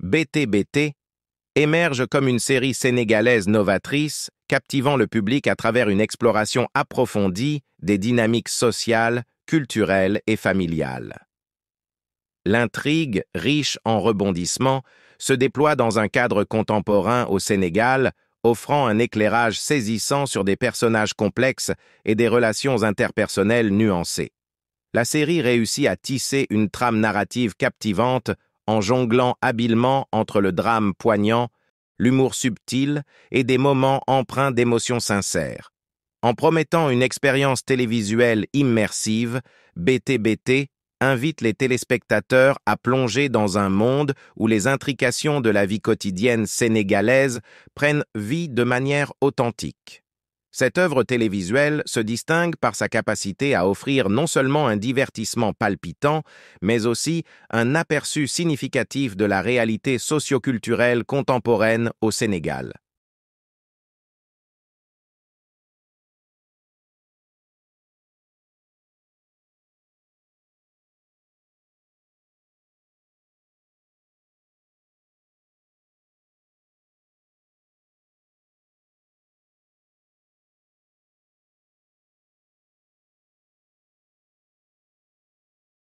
BTBT émerge comme une série sénégalaise novatrice, captivant le public à travers une exploration approfondie des dynamiques sociales, culturelles et familiales. L'intrigue, riche en rebondissements, se déploie dans un cadre contemporain au Sénégal, offrant un éclairage saisissant sur des personnages complexes et des relations interpersonnelles nuancées. La série réussit à tisser une trame narrative captivante en jonglant habilement entre le drame poignant, l'humour subtil et des moments empreints d'émotions sincères. En promettant une expérience télévisuelle immersive, BTBT invite les téléspectateurs à plonger dans un monde où les intrications de la vie quotidienne sénégalaise prennent vie de manière authentique. Cette œuvre télévisuelle se distingue par sa capacité à offrir non seulement un divertissement palpitant, mais aussi un aperçu significatif de la réalité socioculturelle contemporaine au Sénégal.